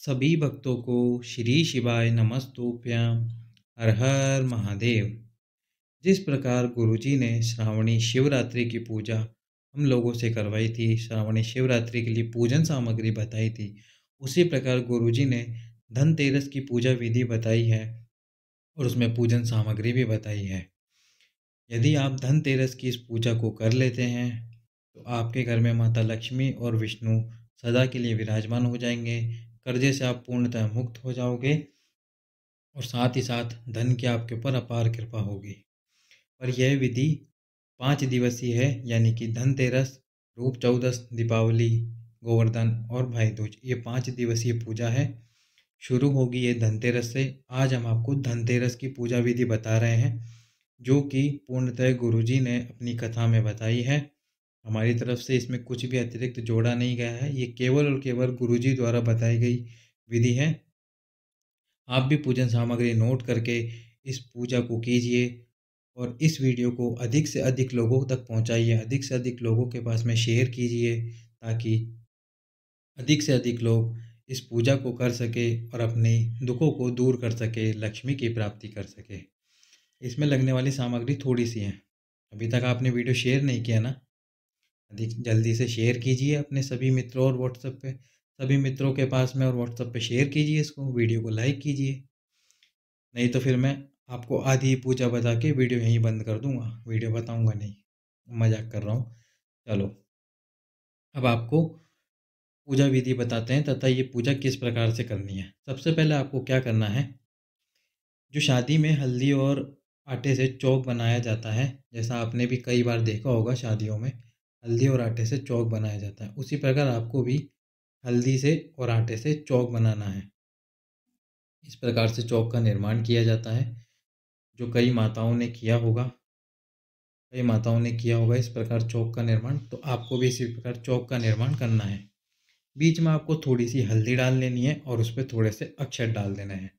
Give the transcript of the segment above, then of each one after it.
सभी भक्तों को श्री शिवाय नमस्तोप्याम हर हर महादेव जिस प्रकार गुरुजी ने श्रावणी शिवरात्रि की पूजा हम लोगों से करवाई थी श्रावणी शिवरात्रि के लिए पूजन सामग्री बताई थी उसी प्रकार गुरुजी ने धनतेरस की पूजा विधि बताई है और उसमें पूजन सामग्री भी बताई है यदि आप धनतेरस की इस पूजा को कर लेते हैं तो आपके घर में माता लक्ष्मी और विष्णु सदा के लिए विराजमान हो जाएंगे कर्जे से आप पूर्णतः मुक्त हो जाओगे और साथ ही साथ धन की आपके ऊपर अपार कृपा होगी और यह विधि पाँच दिवसीय है यानी कि धनतेरस रूप चौदस दीपावली गोवर्धन और भाई दूज ये पाँच दिवसीय पूजा है शुरू होगी ये धनतेरस से आज हम आपको धनतेरस की पूजा विधि बता रहे हैं जो कि पूर्णतः गुरुजी ने अपनी कथा में बताई है हमारी तरफ से इसमें कुछ भी अतिरिक्त जोड़ा नहीं गया है ये केवल और केवल गुरुजी द्वारा बताई गई विधि है आप भी पूजन सामग्री नोट करके इस पूजा को कीजिए और इस वीडियो को अधिक से अधिक लोगों तक पहुंचाइए अधिक से अधिक लोगों के पास में शेयर कीजिए ताकि अधिक से अधिक लोग इस पूजा को कर सके और अपने दुखों को दूर कर सके लक्ष्मी की प्राप्ति कर सके इसमें लगने वाली सामग्री थोड़ी सी है अभी तक आपने वीडियो शेयर नहीं किया ना अधिक जल्दी से शेयर कीजिए अपने सभी मित्रों और व्हाट्सएप पे सभी मित्रों के पास में और व्हाट्सएप पे शेयर कीजिए इसको वीडियो को लाइक कीजिए नहीं तो फिर मैं आपको आधी पूजा बता के वीडियो यहीं बंद कर दूंगा वीडियो बताऊंगा नहीं मजाक कर रहा हूँ चलो अब आपको पूजा विधि बताते हैं तथा ये पूजा किस प्रकार से करनी है सबसे पहले आपको क्या करना है जो शादी में हल्दी और आटे से चौक बनाया जाता है जैसा आपने भी कई बार देखा होगा शादियों में हल्दी और आटे से चौक बनाया जाता है उसी प्रकार आपको भी हल्दी से और आटे से चौक बनाना है इस प्रकार से चौक का निर्माण किया जाता है जो कई माताओं ने किया होगा कई माताओं ने किया होगा इस प्रकार चौक का निर्माण तो आपको भी इसी प्रकार चौक का निर्माण करना है बीच में आपको थोड़ी सी हल्दी डाल लेनी है और उस पर थोड़े से अक्षर डाल देना है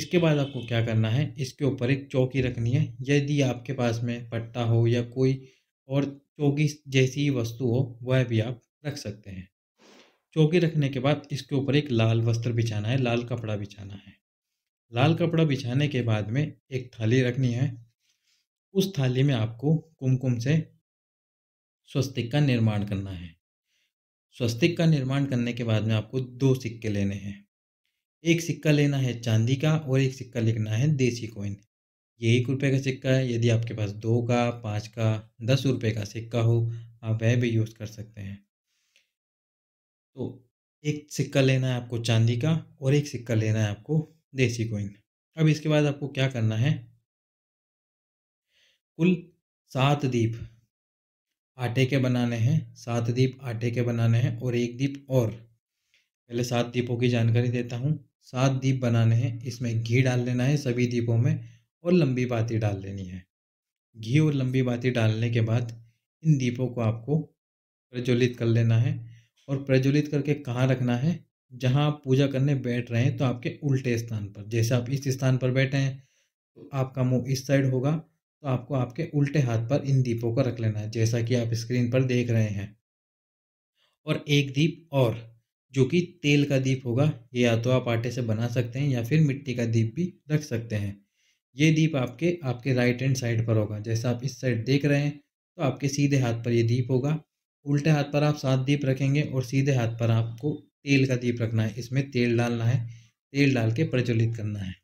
इसके बाद आपको क्या करना है इसके ऊपर एक चौकी रखनी है यदि आपके पास में पट्टा हो या कोई और चौकी जैसी वस्तु हो वह भी आप रख सकते हैं चौकी रखने के बाद इसके ऊपर एक लाल वस्त्र बिछाना है लाल कपड़ा बिछाना है लाल कपड़ा बिछाने के बाद में एक थाली रखनी है उस थाली में आपको कुमकुम से स्वस्तिक का निर्माण करना है स्वस्तिक का निर्माण करने के बाद में आपको दो सिक्के लेने हैं एक सिक्का लेना है चांदी का और एक सिक्का लेना है देसी कोइन ये एक रुपये का सिक्का है यदि आपके पास दो का पाँच का दस रुपये का सिक्का हो आप वह भी यूज़ कर सकते हैं तो एक सिक्का लेना है आपको चांदी का और एक सिक्का लेना है आपको देसी कोइन अब इसके बाद आपको क्या करना है कुल सात दीप आटे के बनाने हैं सात दीप आटे के बनाने हैं और एक दीप और पहले सात दीपों की जानकारी देता हूँ सात दीप बनाने हैं इसमें घी डाल लेना है सभी दीपों में और लंबी बाती डाल देनी है घी और लंबी बाती डालने के बाद इन दीपों को आपको प्रज्वलित कर लेना है और प्रज्वलित करके कहाँ रखना है जहाँ आप पूजा करने बैठ रहे हैं तो आपके उल्टे स्थान पर जैसे आप इस स्थान पर बैठे हैं तो आपका मुंह इस साइड होगा तो आपको आपके उल्टे हाथ पर इन दीपों को रख लेना है जैसा कि आप स्क्रीन पर देख रहे हैं और एक दीप और जो कि तेल का दीप होगा ये या तो आप आटे से बना सकते हैं या फिर मिट्टी का दीप भी रख सकते हैं ये दीप आपके आपके राइट हैंड साइड पर होगा जैसा आप इस साइड देख रहे हैं तो आपके सीधे हाथ पर ये दीप होगा उल्टे हाथ पर आप सात दीप रखेंगे और सीधे हाथ पर आपको तेल का दीप रखना है इसमें तेल डालना है तेल डाल के प्रज्वलित करना है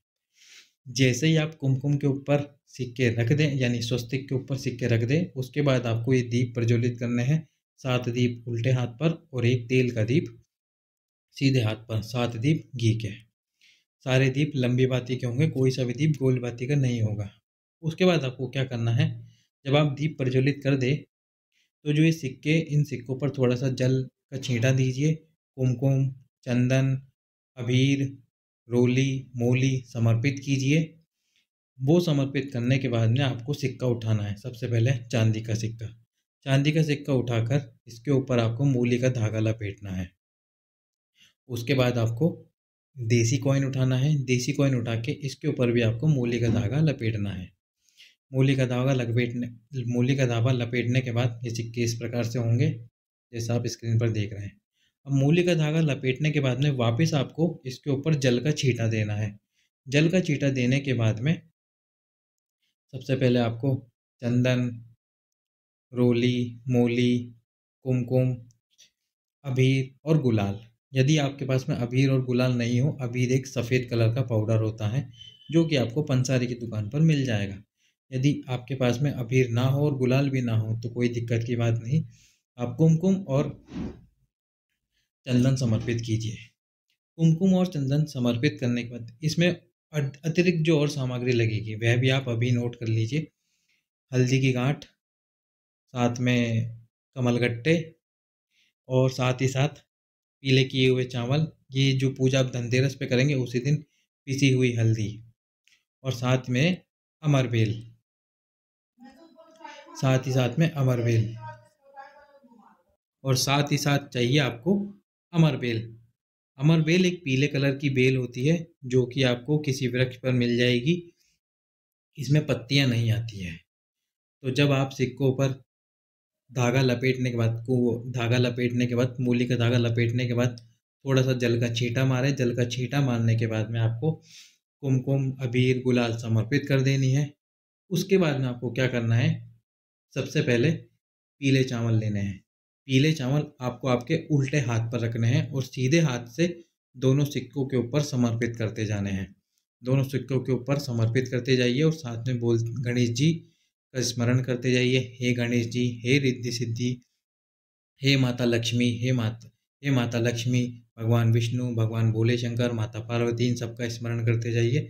जैसे ही आप कुमकुम के ऊपर सिक्के रख दें यानी स्वस्तिक के ऊपर सिक्के रख दें उसके बाद आपको ये दीप प्रज्वलित करने हैं सात दीप उल्टे हाथ पर और एक तेल का दीप सीधे हाथ पर सात दीप घी के सारे दीप लंबी बाती के होंगे कोई सा भी दीप गोल बाती का नहीं होगा उसके बाद आपको क्या करना है जब आप दीप प्रज्वलित कर दे तो जो ये सिक्के इन सिक्कों पर थोड़ा सा जल का छींटा दीजिए कुमकुम चंदन अबीर रोली मोली समर्पित कीजिए वो समर्पित करने के बाद में आपको सिक्का उठाना है सबसे पहले चांदी का सिक्का चांदी का सिक्का उठाकर इसके ऊपर आपको मूली का धागा लपेटना है उसके बाद आपको देसी कॉइन उठाना है देसी कॉइन उठा के इसके ऊपर भी आपको मूली का धागा लपेटना है मूली का धागा लपेटने मूली का धागा लपेटने के बाद ये सिक्के इस प्रकार से होंगे जैसा आप स्क्रीन पर देख रहे हैं अब मूली का धागा लपेटने के बाद में वापस आपको इसके ऊपर जल का छीटा देना है जल का छीटा देने के बाद में सबसे पहले आपको चंदन रोली मूली कुमकुम अबीर और गुलाल यदि आपके पास में अबीर और गुलाल नहीं हो अबीर एक सफ़ेद कलर का पाउडर होता है जो कि आपको पंसारी की दुकान पर मिल जाएगा यदि आपके पास में अबीर ना हो और गुलाल भी ना हो तो कोई दिक्कत की बात नहीं आप कुमकुम और चंदन समर्पित कीजिए कुमकुम और चंदन समर्पित करने के बाद इसमें अतिरिक्त जो और सामग्री लगेगी वह भी आप अभी नोट कर लीजिए हल्दी की गांठ साथ में कमलगट्टे और साथ ही साथ पीले किए हुए चावल ये जो पूजा आप धनतेरस पे करेंगे उसी दिन पीसी हुई हल्दी और साथ में अमरबेल साथ ही साथ में अमरबेल और साथ ही साथ चाहिए आपको अमरबेल अमरबेल एक पीले कलर की बेल होती है जो कि आपको किसी वृक्ष पर मिल जाएगी इसमें पत्तियां नहीं आती हैं तो जब आप सिक्कों पर धागा लपेटने के बाद को धागा लपेटने के बाद मूली का धागा लपेटने के बाद थोड़ा सा जल का छीटा मारे जल का छीटा मारने के बाद में आपको कुमकुम अबीर गुलाल समर्पित कर देनी है उसके बाद में आपको क्या करना है सबसे पहले पीले चावल लेने हैं पीले चावल आपको आपके उल्टे हाथ पर रखने हैं और सीधे हाथ से दोनों सिक्कों के ऊपर समर्पित करते जाने हैं दोनों सिक्कों के ऊपर समर्पित करते जाइए और साथ में बोल गणेश जी का स्मरण करते जाइए हे गणेश जी हे रिद्धि सिद्धि हे माता लक्ष्मी हे माता हे माता लक्ष्मी भगवान विष्णु भगवान भोले शंकर माता पार्वती इन सबका स्मरण करते जाइए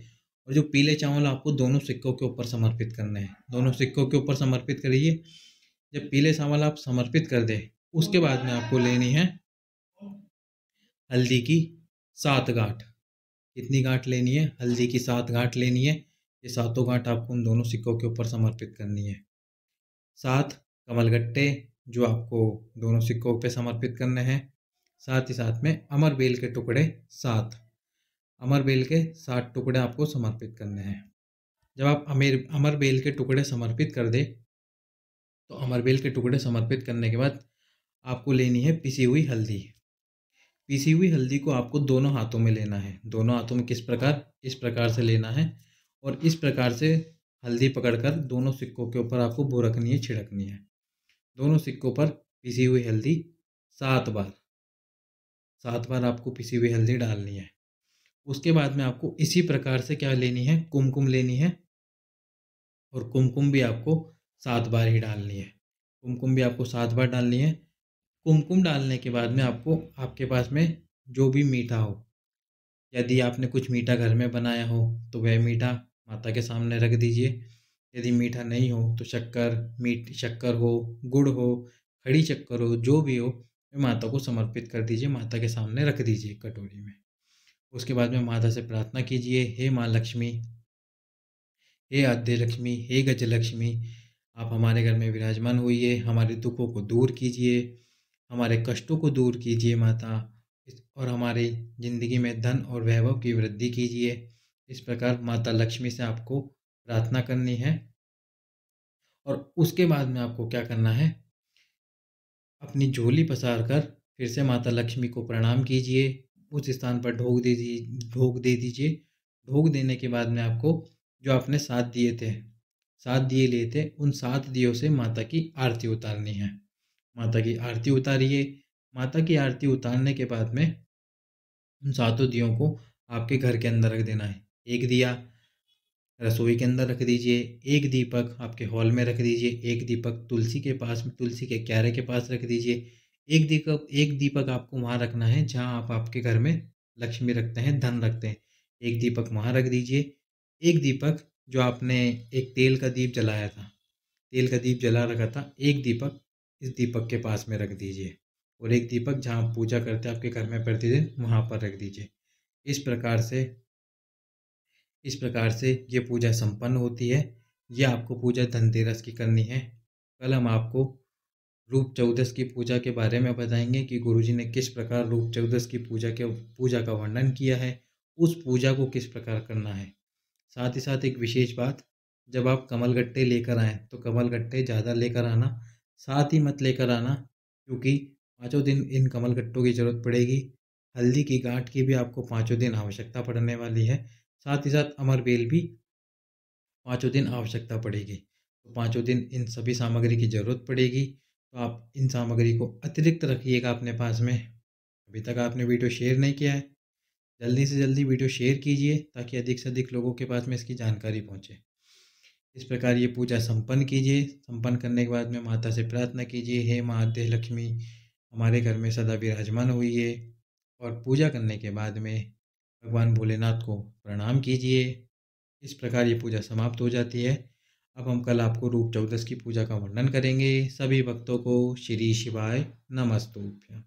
और जो पीले चावल आपको दोनों सिक्कों के ऊपर समर्पित करने हैं दोनों सिक्कों के ऊपर समर्पित करिए जब पीले चावल आप समर्पित कर दें उसके बाद में आपको लेनी है हल्दी की सात गांठ कितनी गांठ लेनी है हल्दी की सात गांठ लेनी है ये सातों गांठ आपको उन दोनों सिक्कों के ऊपर समर्पित करनी है साथ कमलगट्टे जो आपको दोनों सिक्कों पर समर्पित करने हैं साथ ही साथ में अमर बेल के टुकड़े सात अमर बेल के सात टुकड़े आपको समर्पित करने हैं जब आप अमेर अमर बेल के टुकड़े समर्पित कर दे तो अमर बेल के टुकड़े समर्पित करने के बाद आपको लेनी है पिसी हुई हल्दी पिसी हुई हल्दी को आपको दोनों हाथों में लेना है दोनों हाथों में किस प्रकार इस प्रकार से लेना है और इस प्रकार से हल्दी पकड़कर दोनों सिक्कों के ऊपर आपको भुरकनी है छिड़कनी है दोनों सिक्कों पर पिसी हुई हल्दी सात बार सात बार आपको पिसी हुई हल्दी डालनी है उसके बाद में आपको इसी प्रकार से क्या लेनी है कुमकुम लेनी है और कुमकुम भी आपको सात बार ही डालनी है कुमकुम भी आपको सात बार डालनी है कुमकुम डालने के बाद में आपको आपके पास में जो भी मीठा हो यदि आपने कुछ मीठा घर में बनाया हो तो वह मीठा माता के सामने रख दीजिए यदि मीठा नहीं हो तो शक्कर मीठ शक्कर हो गुड़ हो खड़ी शक्कर हो जो भी हो माता को समर्पित कर दीजिए माता के सामने रख दीजिए कटोरी में उसके बाद में माता से प्रार्थना कीजिए हे माँ लक्ष्मी हे आद्य लक्ष्मी हे गजलक्ष्मी आप हमारे घर में विराजमान हुई है हमारे दुखों को दूर कीजिए हमारे कष्टों को दूर कीजिए माता और हमारी ज़िंदगी में धन और वैभव की वृद्धि कीजिए इस प्रकार माता लक्ष्मी से आपको प्रार्थना करनी है और उसके बाद में आपको क्या करना है अपनी झोली पसार कर फिर से माता लक्ष्मी को प्रणाम कीजिए उस स्थान पर ढोक दे दीजिए ढोक दे दीजिए ढोक देने के बाद में आपको जो आपने साथ दिए थे साथ दिए लिए थे उन सात दियों से माता की आरती उतारनी है माता की आरती उतारिए माता की आरती उतारने के बाद में उन सातों दियों को आपके घर के अंदर रख देना है एक दिया रसोई के अंदर रख दीजिए एक दीपक आपके हॉल में रख दीजिए एक दीपक तुलसी के पास में तुलसी के क्यारे के पास रख दीजिए एक दीपक एक दीपक आपको वहाँ रखना है जहाँ आप आपके घर में लक्ष्मी रखते हैं धन रखते हैं एक दीपक वहाँ रख दीजिए एक दीपक जो आपने एक तेल का दीप जलाया था तेल का दीप जला रखा था एक दीपक इस दीपक के पास में रख दीजिए और एक दीपक जहाँ आप पूजा करते हैं आपके घर में प्रतिदिन वहाँ पर रख दीजिए इस प्रकार से इस प्रकार से ये पूजा संपन्न होती है यह आपको पूजा धनतेरस की करनी है कल हम आपको रूप चौदस की पूजा के बारे में बताएंगे कि गुरुजी ने किस प्रकार रूप चौदस की पूजा के पूजा का वर्णन किया है उस पूजा को किस प्रकार करना है साथ ही साथ एक विशेष बात जब आप कमल गट्टे लेकर आएँ तो कमल गट्टे ज़्यादा लेकर आना साथ ही मत लेकर आना क्योंकि पाँचों दिन इन कमल गट्टों की ज़रूरत पड़ेगी हल्दी की गांठ की भी आपको पाँचों दिन आवश्यकता पड़ने वाली है साथ ही साथ अमर बेल भी पाँचों दिन आवश्यकता पड़ेगी तो पाँचों दिन इन सभी सामग्री की ज़रूरत पड़ेगी तो आप इन सामग्री को अतिरिक्त रखिएगा अपने पास में अभी तक आपने वीडियो शेयर नहीं किया है जल्दी से जल्दी वीडियो शेयर कीजिए ताकि अधिक से अधिक लोगों के पास में इसकी जानकारी पहुँचे इस प्रकार ये पूजा संपन्न कीजिए संपन्न करने के बाद में माता से प्रार्थना कीजिए हे माँ देह लक्ष्मी हमारे घर में सदा विराजमान हुई है और पूजा करने के बाद में भगवान भोलेनाथ को प्रणाम कीजिए इस प्रकार ये पूजा समाप्त हो जाती है अब हम कल आपको रूप चौदस की पूजा का वर्णन करेंगे सभी भक्तों को श्री शिवाय नमस्तुभ्या